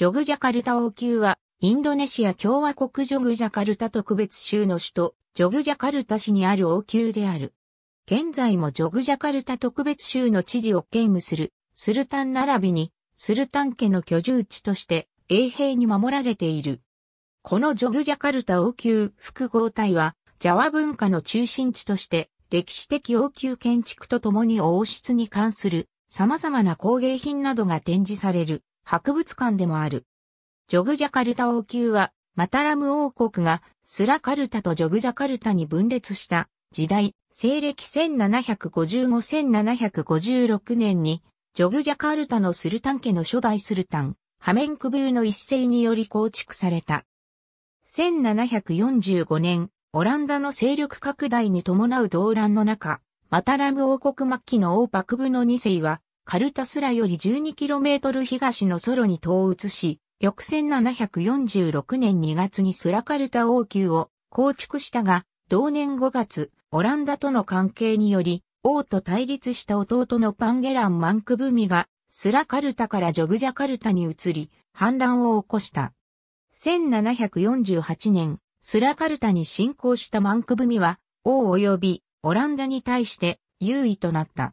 ジョグジャカルタ王宮は、インドネシア共和国ジョグジャカルタ特別州の首都、ジョグジャカルタ市にある王宮である。現在もジョグジャカルタ特別州の知事を兼務する、スルタン並びに、スルタン家の居住地として、衛兵に守られている。このジョグジャカルタ王宮複合体は、ジャワ文化の中心地として、歴史的王宮建築とともに王室に関する様々な工芸品などが展示される。博物館でもある。ジョグジャカルタ王宮は、マタラム王国がスラカルタとジョグジャカルタに分裂した時代、西暦1755-1756年に、ジョグジャカルタのスルタン家の初代スルタン、ハメンクブーの一世により構築された。1745年、オランダの勢力拡大に伴う動乱の中、マタラム王国末期の王幕部の二世は、カルタスラより 12km 東のソロに東移し、翌1746年2月にスラカルタ王宮を構築したが、同年5月、オランダとの関係により、王と対立した弟のパンゲラン・マンクブミが、スラカルタからジョグジャカルタに移り、反乱を起こした。1748年、スラカルタに侵攻したマンクブミは、王及びオランダに対して優位となった。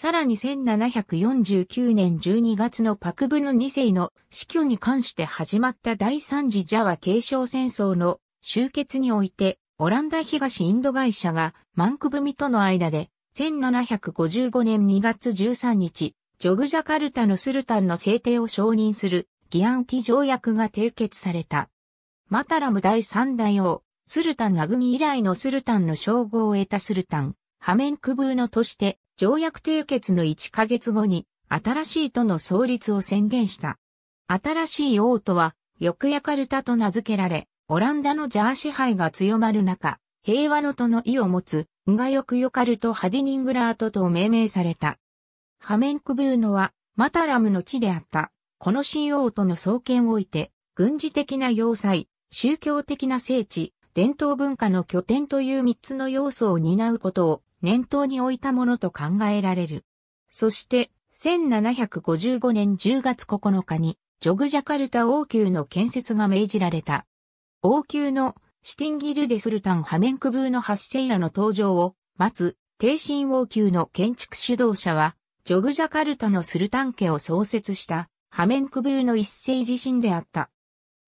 さらに1749年12月のパクブヌ2世の死去に関して始まった第三次ジャワ継承戦争の終結において、オランダ東インド会社がマンクブミとの間で、1755年2月13日、ジョグジャカルタのスルタンの制定を承認するギアンティ条約が締結された。マタラム第三代王、スルタンアグニ以来のスルタンの称号を得たスルタン、ハメンクブーノとして、条約締結の1ヶ月後に、新しい都の創立を宣言した。新しい王都は、翌ヤカルタと名付けられ、オランダのジャー支配が強まる中、平和の都の意を持つ、ンガヨクヨカルト・ハディニングラートと命名された。ハメンクブーノは、マタラムの地であった。この新王都の創建を置いて、軍事的な要塞、宗教的な聖地、伝統文化の拠点という三つの要素を担うことを念頭に置いたものと考えられる。そして、1755年10月9日に、ジョグジャカルタ王宮の建設が命じられた。王宮のシティンギルデスルタンハメンクブーの発生らの登場を待つ、帝神王宮の建築主導者は、ジョグジャカルタのスルタン家を創設したハメンクブーの一世自身であった。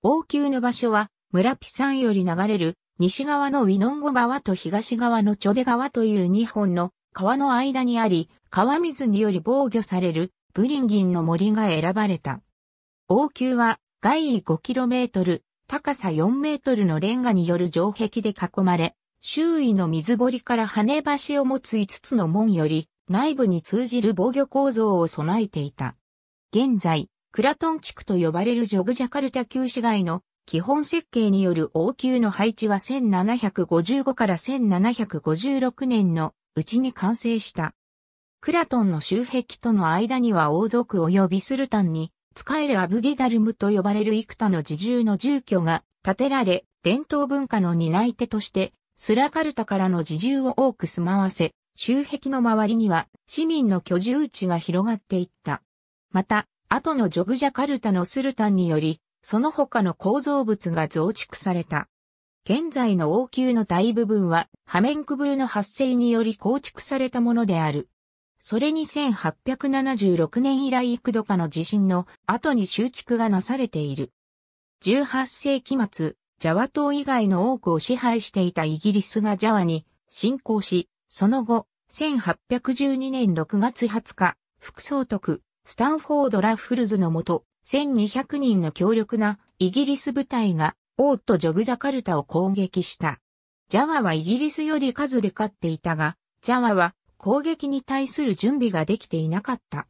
王宮の場所は村ピサンより流れる西側のウィノンゴ川と東側のチョデ川という2本の川の間にあり、川水により防御されるブリンギンの森が選ばれた。王宮は外位 5km、高さ 4m のレンガによる城壁で囲まれ、周囲の水堀から羽橋を持つ5つの門より内部に通じる防御構造を備えていた。現在、クラトン地区と呼ばれるジョグジャカルタ旧市街の基本設計による王宮の配置は1755から1756年のうちに完成した。クラトンの周壁との間には王族及びスルタンに使えるアブディダルムと呼ばれる幾多の自重の住居が建てられ、伝統文化の担い手としてスラカルタからの自重を多く住まわせ、周壁の周りには市民の居住地が広がっていった。また、後のジョグジャカルタのスルタンにより、その他の構造物が増築された。現在の王宮の大部分は、ハメンクブルの発生により構築されたものである。それに1876年以来幾度かの地震の後に修築がなされている。18世紀末、ジャワ島以外の多くを支配していたイギリスがジャワに侵攻し、その後、1812年6月20日、副総督、スタンフォード・ラッフルズのもと、1200人の強力なイギリス部隊がオート・ジョグジャカルタを攻撃した。ジャワはイギリスより数で勝っていたが、ジャワは攻撃に対する準備ができていなかった。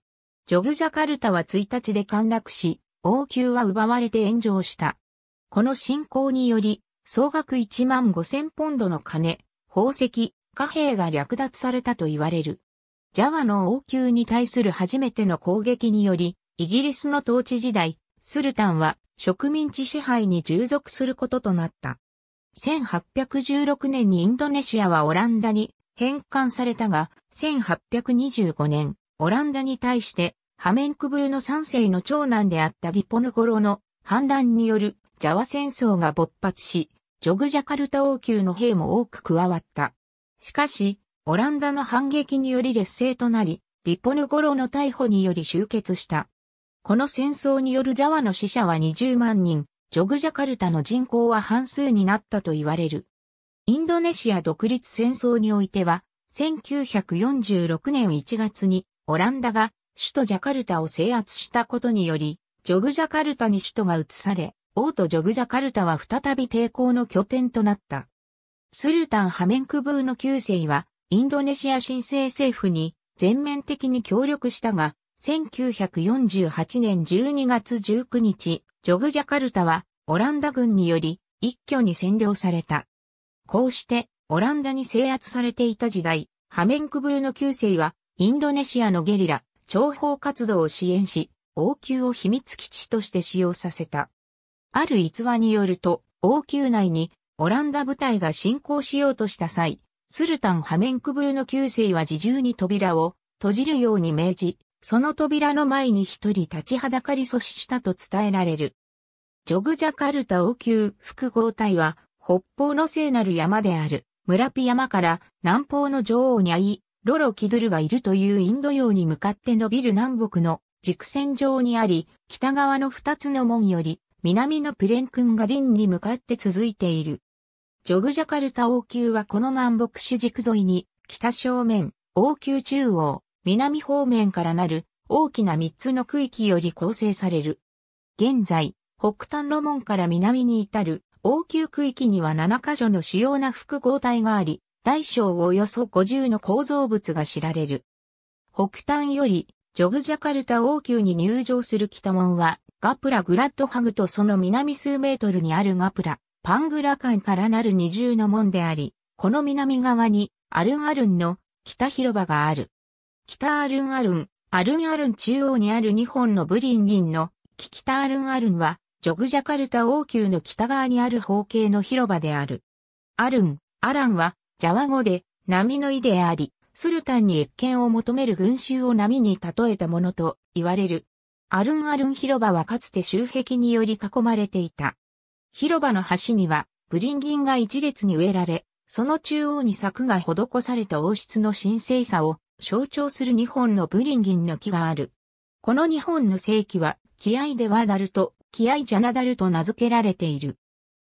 ジョグジャカルタは1日で陥落し、王宮は奪われて炎上した。この侵攻により、総額1万5000ポンドの金、宝石、貨幣が略奪されたと言われる。ジャワの王宮に対する初めての攻撃により、イギリスの統治時代、スルタンは植民地支配に従属することとなった。1816年にインドネシアはオランダに返還されたが、1825年、オランダに対してハメンクブルの三世の長男であったリポヌゴロの反乱によるジャワ戦争が勃発し、ジョグジャカルタ王宮の兵も多く加わった。しかし、オランダの反撃により劣勢となり、リポヌゴロの逮捕により終結した。この戦争によるジャワの死者は20万人、ジョグジャカルタの人口は半数になったと言われる。インドネシア独立戦争においては、1946年1月にオランダが首都ジャカルタを制圧したことにより、ジョグジャカルタに首都が移され、王都ジョグジャカルタは再び抵抗の拠点となった。スルタンハメンクブーの旧世は、インドネシア新政政府に全面的に協力したが、1948年12月19日、ジョグジャカルタはオランダ軍により一挙に占領された。こうしてオランダに制圧されていた時代、ハメンクブルの旧世はインドネシアのゲリラ、諜報活動を支援し、王宮を秘密基地として使用させた。ある逸話によると、王宮内にオランダ部隊が侵攻しようとした際、スルタンハメンクブルの旧世は自重に扉を閉じるように命じ、その扉の前に一人立ちはだかり阻止したと伝えられる。ジョグジャカルタ王宮複合体は、北方の聖なる山である、村ピ山から南方の女王に会い、ロロキドゥルがいるというインド洋に向かって伸びる南北の軸線上にあり、北側の二つの門より、南のプレンクンガディンに向かって続いている。ジョグジャカルタ王宮はこの南北主軸沿いに、北正面、王宮中央、南方面からなる大きな3つの区域より構成される。現在、北端路門から南に至る王宮区域には7カ所の主要な複合体があり、大小およそ50の構造物が知られる。北端より、ジョグジャカルタ王宮に入場する北門は、ガプラグラッドハグとその南数メートルにあるガプラ、パングラ間からなる二重の門であり、この南側にアルガルンの北広場がある。北アルンアルン、アルンアルン中央にある2本のブリンギンの、北アルンアルンは、ジョグジャカルタ王宮の北側にある方形の広場である。アルン、アランは、ジャワ語で、波の意であり、スルタンに越権を求める群衆を波に例えたものと言われる。アルンアルン広場はかつて周壁により囲まれていた。広場の端には、ブリンギンが一列に植えられ、その中央に柵が施された王室の神聖さを象徴する2本のブリンギンの木がある。この2本の世紀は、気合ではワダルと、気合じジャナダルと名付けられている。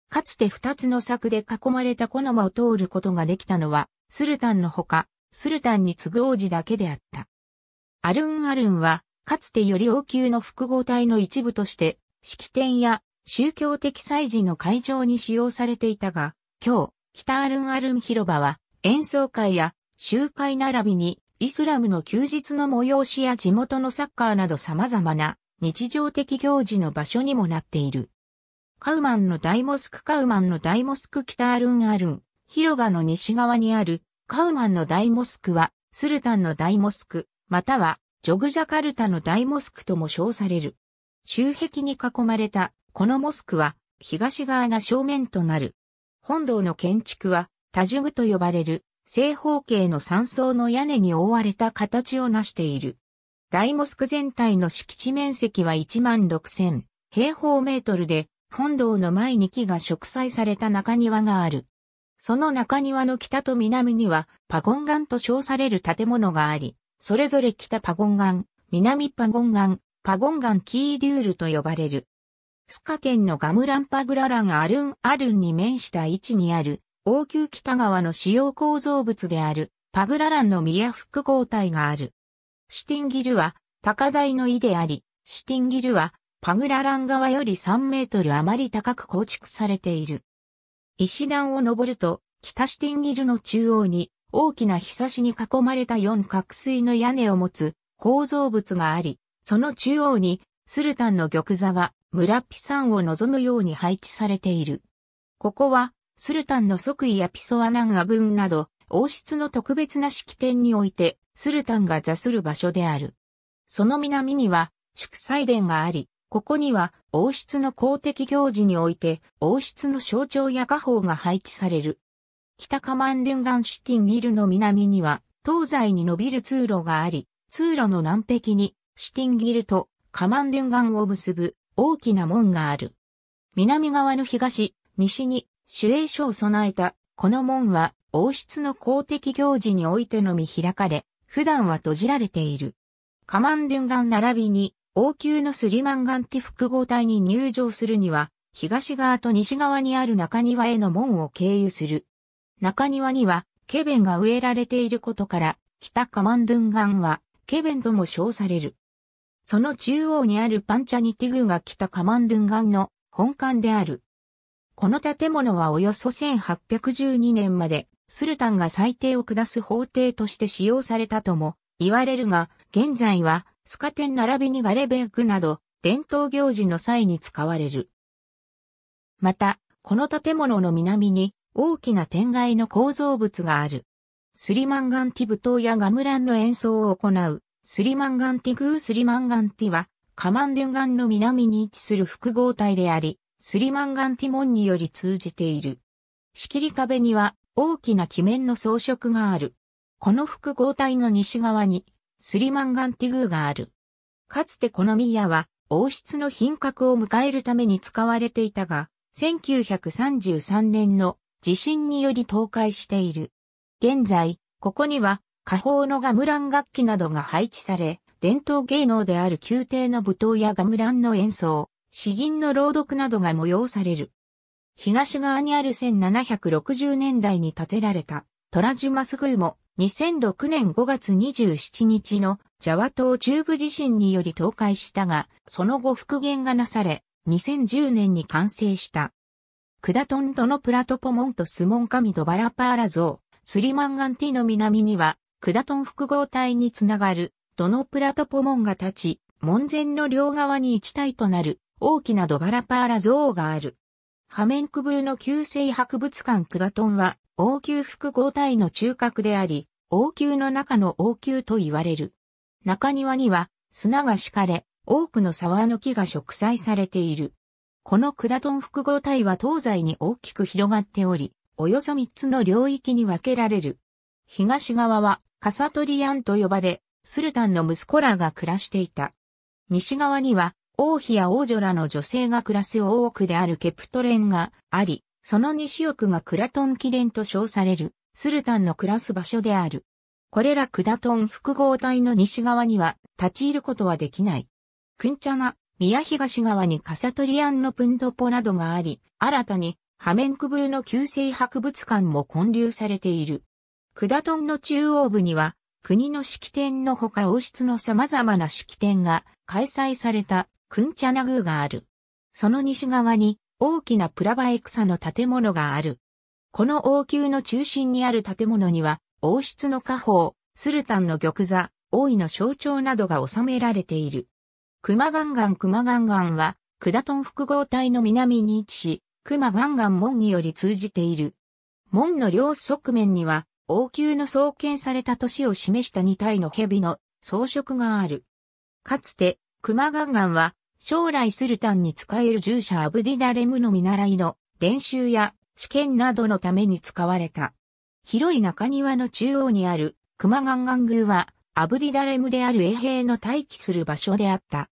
かつて2つの柵で囲まれたこの間を通ることができたのは、スルタンのほか、スルタンに次ぐ王子だけであった。アルンアルンは、かつてより王宮の複合体の一部として、式典や宗教的祭事の会場に使用されていたが、今日、北アルンアルン広場は演奏会や集会並びにイスラムの休日の催しや地元のサッカーなど様々な日常的行事の場所にもなっている。カウマンの大モスクカウマンの大モスク北アルンアルン、広場の西側にあるカウマンの大モスクは、スルタンの大モスク、またはジョグジャカルタの大モスクとも称される。周壁に囲まれたこのモスクは東側が正面となる。本堂の建築はタジュグと呼ばれる正方形の三層の屋根に覆われた形を成している。大モスク全体の敷地面積は16,000平方メートルで、本堂の前に木が植栽された中庭がある。その中庭の北と南にはパゴン岩と称される建物があり、それぞれ北パゴン岩、南パゴン岩、パゴン岩キーデュールと呼ばれる。スカ県のガムランパグラランアルンアルンに面した位置にある王宮北側の主要構造物であるパグラランの宮複合体がある。シティンギルは高台の井であり、シティンギルはパグララン側より3メートル余り高く構築されている。石段を登ると、北シティンギルの中央に大きなひさしに囲まれた四角錐の屋根を持つ構造物があり、その中央にスルタンの玉座が村ピ山を望むように配置されている。ここはスルタンの即位やピソアナンア軍など、王室の特別な式典において、スルタンが座する場所である。その南には、祝祭殿があり、ここには王室の公的行事において王室の象徴や家宝が配置される。北カマンデュンガンシティンギルの南には東西に伸びる通路があり、通路の南壁にシティンギルとカマンデュンガンを結ぶ大きな門がある。南側の東、西に守衛書を備えた、この門は、王室の公的行事においてのみ開かれ、普段は閉じられている。カマンドゥンガン並びに、王宮のスリマンガンティ複合体に入場するには、東側と西側にある中庭への門を経由する。中庭には、ケベンが植えられていることから、北カマンドゥンガンは、ケベンとも称される。その中央にあるパンチャニティグが北カマンドゥンガンの本館である。この建物はおよそ1812年まで、スルタンが裁定を下す法廷として使用されたとも言われるが、現在は、スカテン並びにガレベーグなど、伝統行事の際に使われる。また、この建物の南に、大きな天外の構造物がある。スリマンガンティブ島やガムランの演奏を行う、スリマンガンティグースリマンガンティは、カマンデュンガンの南に位置する複合体であり、スリマンガンティモンにより通じている。仕切り壁には大きな木面の装飾がある。この複合体の西側にスリマンガンティーがある。かつてこの宮は王室の品格を迎えるために使われていたが、1933年の地震により倒壊している。現在、ここには、下方のガムラン楽器などが配置され、伝統芸能である宮廷の舞踏やガムランの演奏、詩吟の朗読などが催される。東側にある1760年代に建てられたトラジュマス宮も2006年5月27日のジャワ島中部地震により倒壊したが、その後復元がなされ、2010年に完成した。クダトンドのプラトポモントスモンカミドバラパーラ像、スリマンガンティの南には、クダトン複合体につながる、ドノプラトポモンが立ち、門前の両側に一体となる大きなドバラパーラ像がある。ハメンクブーの旧制博物館クガトンは、王宮複合体の中核であり、王宮の中の王宮と言われる。中庭には砂が敷かれ、多くの沢の木が植栽されている。このクダトン複合体は東西に大きく広がっており、およそ3つの領域に分けられる。東側はカサトリアンと呼ばれ、スルタンの息子らが暮らしていた。西側には王妃や王女らの女性が暮らす大奥であるケプトレンがあり、その西奥がクラトン記念と称される、スルタンの暮らす場所である。これらクラトン複合体の西側には立ち入ることはできない。クンチャナ、宮東側にカサトリアンのプンドポなどがあり、新たにハメンクブルの旧制博物館も建立されている。クダトンの中央部には、国の式典のほか王室の様々な式典が開催されたクンチャナーがある。その西側に大きなプラバエクサの建物がある。この王宮の中心にある建物には、王室の家宝、スルタンの玉座、王位の象徴などが収められている。クマガンガンクマガンガンは、クダトン複合体の南に位置し、クマガンガン門により通じている。門の両側面には、王宮の創建された年を示した2体の蛇の装飾がある。かつて、マガンガンは、将来スルタンに使える従者アブディダレムの見習いの練習や試験などのために使われた。広い中庭の中央にあるクマガンガン宮はアブディダレムである衛兵の待機する場所であった。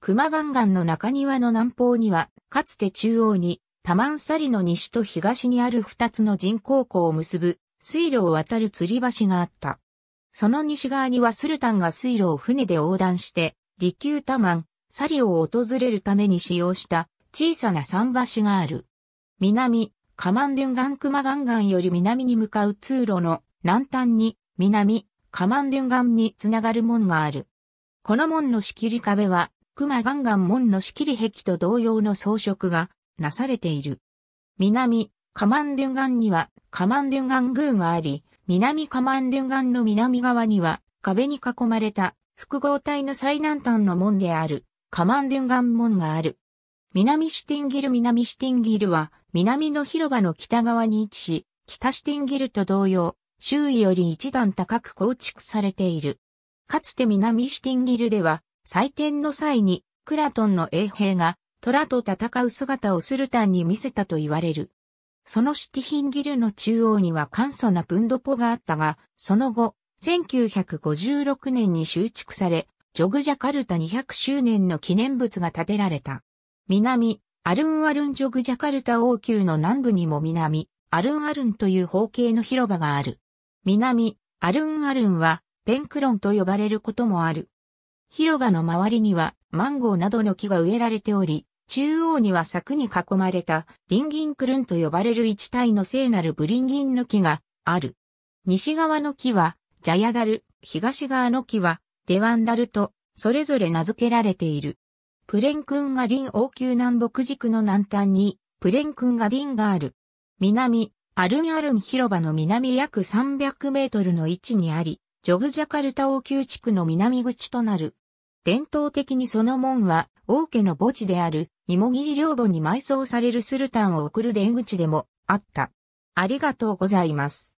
クマガンガンの中庭の南方には、かつて中央にタマンサリの西と東にある二つの人工湖を結ぶ水路を渡る吊り橋があった。その西側にはスルタンが水路を船で横断して、利休タマン、サリオを訪れるために使用した小さな桟橋がある。南、カマンドゥンガンクマガンガンより南に向かう通路の南端に南、カマンドゥンガンにつながる門がある。この門の仕切り壁は、クマガンガン門の仕切り壁と同様の装飾がなされている。南、カマンドゥンガンにはカマンドゥンガン宮があり、南カマンドゥンガンの南側には壁に囲まれた複合体の最南端の門であるカマンデュンガン門がある。南シティンギル南シティンギルは南の広場の北側に位置し、北シティンギルと同様、周囲より一段高く構築されている。かつて南シティンギルでは、祭典の際にクラトンの衛兵が虎と戦う姿をスルタンに見せたと言われる。そのシティヒンギルの中央には簡素なプンドポがあったが、その後、1956年に修築され、ジョグジャカルタ200周年の記念物が建てられた。南、アルンアルンジョグジャカルタ王宮の南部にも南、アルンアルンという方形の広場がある。南、アルンアルンは、ペンクロンと呼ばれることもある。広場の周りには、マンゴーなどの木が植えられており、中央には柵に囲まれた、リンギンクルンと呼ばれる一体の聖なるブリンギンの木がある。西側の木は、ジャヤダル、東側の木は、デワンダルと、それぞれ名付けられている。プレンクンガディン王宮南北軸の南端に、プレンクンガディンがある。南、アルンアルン広場の南約300メートルの位置にあり、ジョグジャカルタ王宮地区の南口となる。伝統的にその門は、王家の墓地である、芋切り領母に埋葬されるスルタンを送る出口でもあった。ありがとうございます。